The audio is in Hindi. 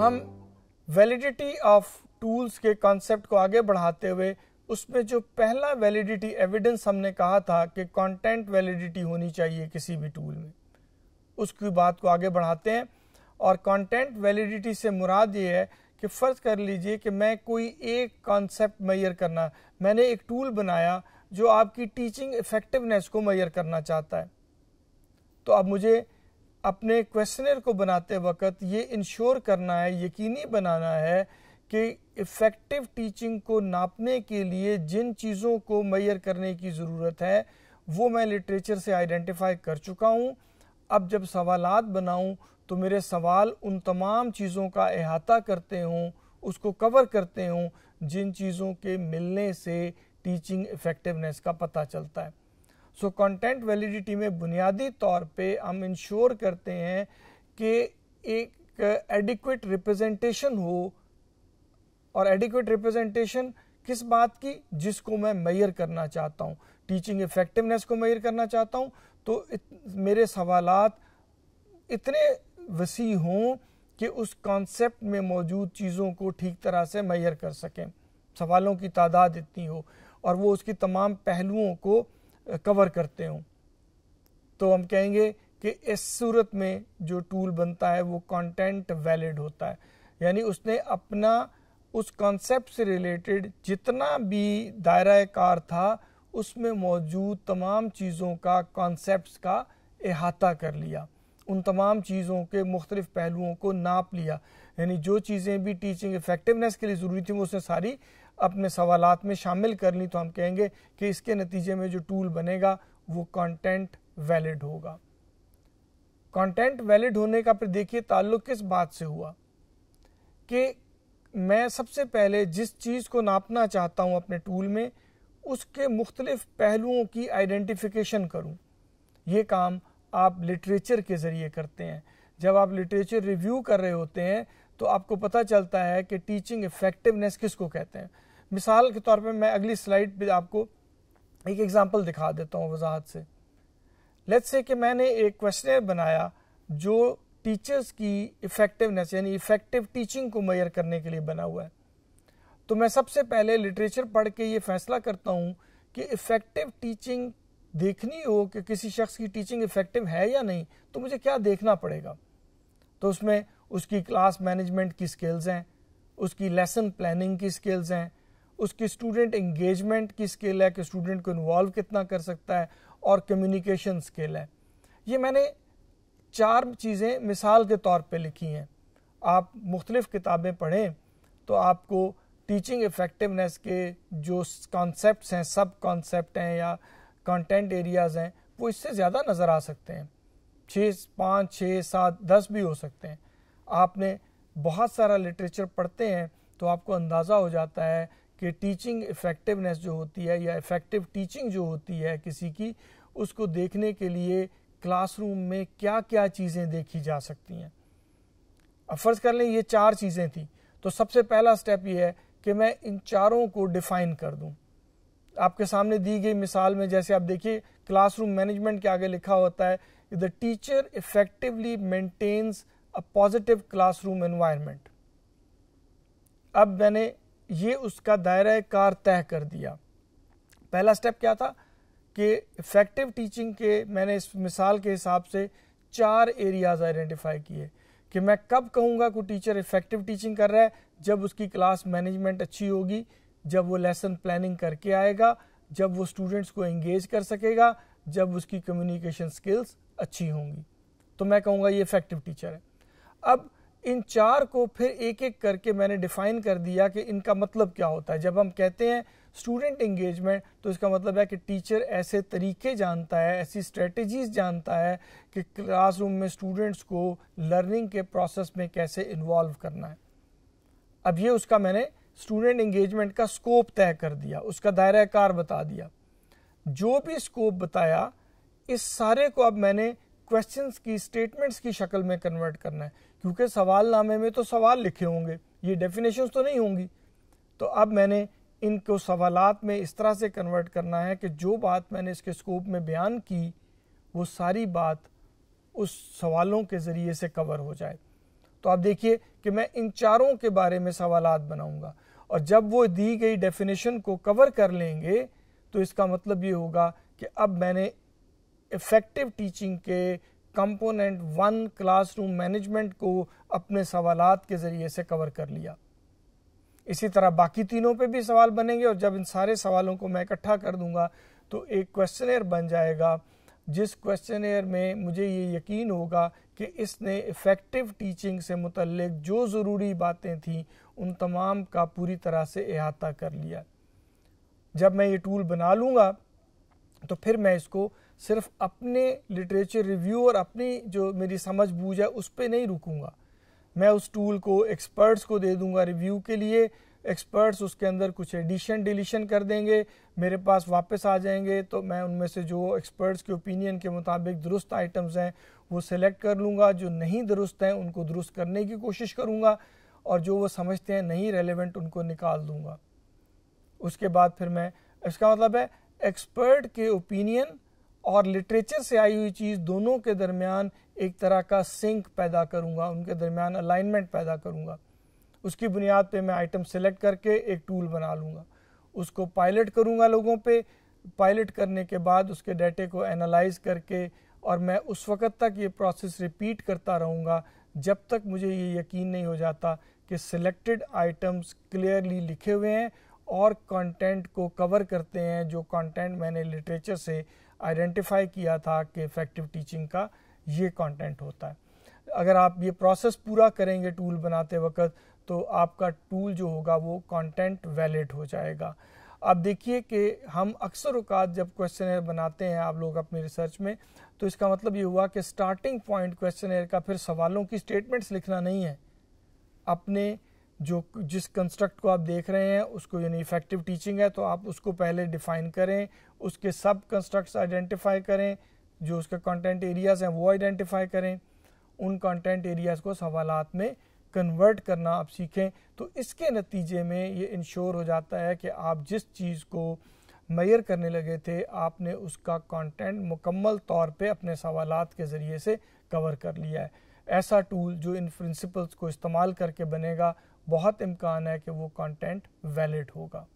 हम वैलिडिटी ऑफ टूल्स के कॉन्सेप्ट को आगे बढ़ाते हुए उसमें जो पहला वैलिडिटी एविडेंस हमने कहा था कि कंटेंट वैलिडिटी होनी चाहिए किसी भी टूल में उसकी बात को आगे बढ़ाते हैं और कंटेंट वैलिडिटी से मुराद ये है कि फ़र्ज़ कर लीजिए कि मैं कोई एक कॉन्सेप्ट मैयर करना मैंने एक टूल बनाया जो आपकी टीचिंग इफ़ेक्टिवनेस को मैयर करना चाहता है तो अब मुझे अपने क्वेश्चनर को बनाते वक्त ये इंश्योर करना है यकीनी बनाना है कि इफ़ेक्टिव टीचिंग को नापने के लिए जिन चीज़ों को मैयर करने की ज़रूरत है वो मैं लिटरेचर से आइडेंटिफाई कर चुका हूँ अब जब सवाल बनाऊँ तो मेरे सवाल उन तमाम चीज़ों का अहाता करते हों उसको कवर करते हों जिन चीज़ों के मिलने से टीचिंग इफ़ेक्टिवनेस का पता चलता है सो कंटेंट वैलिडिटी में बुनियादी तौर पे हम इंश्योर करते हैं कि एक एडिक्वेट रिप्रेजेंटेशन हो और एडिक्वेट रिप्रेजेंटेशन किस बात की जिसको मैं मैयर करना चाहता हूँ टीचिंग इफेक्टिवनेस को मैयर करना चाहता हूँ तो इत, मेरे सवाल इतने वसी हों कि उस कॉन्सेप्ट में मौजूद चीज़ों को ठीक तरह से मैयर कर सकें सवालों की तादाद इतनी हो और वो उसकी तमाम पहलुओं को कवर करते हों तो हम कहेंगे कि इस सूरत में जो टूल बनता है वो कंटेंट वैलिड होता है यानी उसने अपना उस कॉन्सेप्ट से रिलेटेड जितना भी दायरा कार था उसमें मौजूद तमाम चीज़ों का कॉन्सेप्ट का अहाता कर लिया उन तमाम चीज़ों के मुख्तलिफ पहलुओं को नाप लिया यानी जो चीज़ें भी टीचिंग इफेक्टिवनेस के लिए ज़रूरी थी वो उसने सारी अपने सवाल में शामिल कर ली तो हम कहेंगे कि इसके नतीजे में जो टूल बनेगा वो कंटेंट वैलिड होगा कंटेंट वैलिड होने का फिर देखिए ताल्लुक किस बात से हुआ कि मैं सबसे पहले जिस चीज़ को नापना चाहता हूँ अपने टूल में उसके मुख्तलिफ पहलुओं की आइडेंटिफिकेशन करूँ ये काम आप लिटरेचर के ज़रिए करते हैं जब आप लिटरेचर रिव्यू कर रहे होते हैं तो आपको पता चलता है कि टीचिंग इफ़ेक्टिवनेस किसको कहते हैं मिसाल के तौर पे मैं अगली स्लाइड पे आपको एक एग्जांपल दिखा देता हूँ वजाहत से लेट्स से कि मैंने एक क्वेश्चन बनाया जो टीचर्स की इफ़ेक्टिवनेस यानी इफ़ेक्टिव टीचिंग को मैयर करने के लिए बना हुआ है तो मैं सबसे पहले लिटरेचर पढ़ के ये फैसला करता हूँ कि इफ़ेक्टिव टीचिंग देखनी हो कि किसी शख्स की टीचिंग इफ़ेक्टिव है या नहीं तो मुझे क्या देखना पड़ेगा तो उसमें उसकी क्लास मैनेजमेंट की स्किल्स हैं उसकी लेसन प्लानिंग की स्किल्स हैं उसकी स्टूडेंट इंगेजमेंट की स्किल है कि स्टूडेंट को इन्वॉल्व कितना कर सकता है और कम्युनिकेशन स्किल है ये मैंने चार चीज़ें मिसाल के तौर पे लिखी हैं आप मुख्तलिफ़ किताबें पढ़ें तो आपको टीचिंग इफ़ेक्टिवनेस के जो कॉन्सेप्ट हैं सब कॉन्सेप्ट हैं या कंटेंट एरियाज़ हैं वो इससे ज़्यादा नज़र आ सकते हैं छः पाँच छः सात दस भी हो सकते हैं आपने बहुत सारा लिटरेचर पढ़ते हैं तो आपको अंदाज़ा हो जाता है कि टीचिंग इफ़ेक्टिवनेस जो होती है या इफ़ेक्टिव टीचिंग जो होती है किसी की उसको देखने के लिए क्लासरूम में क्या क्या चीज़ें देखी जा सकती हैं अब फ़र्ज़ कर लें ये चार चीज़ें थी तो सबसे पहला स्टेप ये है कि मैं इन चारों को डिफ़ाइन कर दूं आपके सामने दी गई मिसाल में जैसे आप देखिए क्लासरूम मैनेजमेंट के आगे लिखा होता है the teacher effectively maintains a positive classroom environment अब मैंने ये उसका दायरा कार तय कर दिया पहला स्टेप क्या था कि इफ़ेक्टिव टीचिंग के मैंने इस मिसाल के हिसाब से चार एरियाज आइडेंटिफाई किए कि मैं कब कहूँगा कोई टीचर इफ़ेक्टिव टीचिंग कर रहा है जब उसकी क्लास मैनेजमेंट अच्छी होगी जब वो लेसन प्लानिंग करके आएगा जब वो स्टूडेंट्स को एंगेज कर सकेगा जब उसकी कम्युनिकेशन स्किल्स अच्छी होंगी तो मैं कहूँगा ये इफ़ेक्टिव टीचर है अब इन चार को फिर एक एक करके मैंने डिफाइन कर दिया कि इनका मतलब क्या होता है जब हम कहते हैं स्टूडेंट इंगेजमेंट तो इसका मतलब है कि टीचर ऐसे तरीके जानता है ऐसी स्ट्रेटजीज जानता है कि क्लासरूम में स्टूडेंट्स को लर्निंग के प्रोसेस में कैसे इन्वॉल्व करना है अब ये उसका मैंने स्टूडेंट इंगेजमेंट का स्कोप तय कर दिया उसका दायरा कार बता दिया जो भी स्कोप बताया इस सारे को अब मैंने क्वेश्चंस की स्टेटमेंट्स की शक्ल में कन्वर्ट करना है क्योंकि सवाल नामे में तो सवाल लिखे होंगे ये डेफिनेशन तो नहीं होंगी तो अब मैंने इनको सवालात में इस तरह से कन्वर्ट करना है कि जो बात मैंने इसके स्कोप में बयान की वो सारी बात उस सवालों के ज़रिए से कवर हो जाए तो आप देखिए कि मैं इन चारों के बारे में सवाल बनाऊंगा और जब वो दी गई डेफिनेशन को कवर कर लेंगे तो इसका मतलब ये होगा कि अब मैंने इफ़ेक्टिव टीचिंग के कंपोनेंट वन क्लासरूम मैनेजमेंट को अपने सवाल के ज़रिए से कवर कर लिया इसी तरह बाकी तीनों पे भी सवाल बनेंगे और जब इन सारे सवालों को मैं इकट्ठा कर दूंगा तो एक क्वेश्चन बन जाएगा जिस क्वेश्चन में मुझे ये यकीन होगा कि इसने इफ़ेक्टिव टीचिंग से मुतलक जो ज़रूरी बातें थीं उन तमाम का पूरी तरह से अहाता कर लिया जब मैं ये टूल बना लूँगा तो फिर मैं इसको सिर्फ अपने लिटरेचर रिव्यू और अपनी जो मेरी समझ बूझ है उस पर नहीं रुकूंगा मैं उस टूल को एक्सपर्ट्स को दे दूंगा रिव्यू के लिए एक्सपर्ट्स उसके अंदर कुछ एडिशन डिलीशन कर देंगे मेरे पास वापस आ जाएंगे तो मैं उनमें से जो एक्सपर्ट्स के ओपिनियन के मुताबिक दुरुस्त आइटम्स हैं वो सिलेक्ट कर लूँगा जो नहीं दुरुस्त हैं उनको दुरुस्त करने की कोशिश करूँगा और जो वो समझते हैं नहीं रेलिवेंट उनको निकाल दूँगा उसके बाद फिर मैं इसका मतलब है एक्सपर्ट के ओपिनियन और लिटरेचर से आई हुई चीज़ दोनों के दरमियान एक तरह का सिंक पैदा करूंगा उनके दरमियान अलाइनमेंट पैदा करूंगा उसकी बुनियाद पे मैं आइटम सेलेक्ट करके एक टूल बना लूंगा उसको पायलट करूंगा लोगों पे पायलट करने के बाद उसके डाटे को एनालाइज करके और मैं उस वक़्त तक ये प्रोसेस रिपीट करता रहूंगा जब तक मुझे ये यकीन नहीं हो जाता कि सिलेक्टेड आइटम्स क्लियरली लिखे हुए हैं और कंटेंट को कवर करते हैं जो कंटेंट मैंने लिटरेचर से आइडेंटिफाई किया था कि इफेक्टिव टीचिंग का ये कंटेंट होता है अगर आप ये प्रोसेस पूरा करेंगे टूल बनाते वक्त तो आपका टूल जो होगा वो कंटेंट वैलिड हो जाएगा आप देखिए कि हम अक्सर अवकात जब क्वेश्चन बनाते हैं आप लोग अपनी रिसर्च में तो इसका मतलब ये हुआ कि स्टार्टिंग पॉइंट क्वेश्चन का फिर सवालों की स्टेटमेंट्स लिखना नहीं है अपने जो जिस कंस्ट्रक्ट को आप देख रहे हैं उसको यानी इफेक्टिव टीचिंग है तो आप उसको पहले डिफाइन करें उसके सब कंस्ट्रक्ट्स आइडेंटिफाई करें जो उसके कंटेंट एरियाज़ हैं वो आइडेंटिफाई करें उन कंटेंट एरियाज़ को सवाल में कन्वर्ट करना आप सीखें तो इसके नतीजे में ये इंश्योर हो जाता है कि आप जिस चीज़ को मैयर करने लगे थे आपने उसका कंटेंट मुकम्मल तौर पे अपने सवालात के ज़रिए से कवर कर लिया है ऐसा टूल जो इन प्रिंसिपल्स को इस्तेमाल करके बनेगा बहुत इम्कान है कि वो कंटेंट वैलिड होगा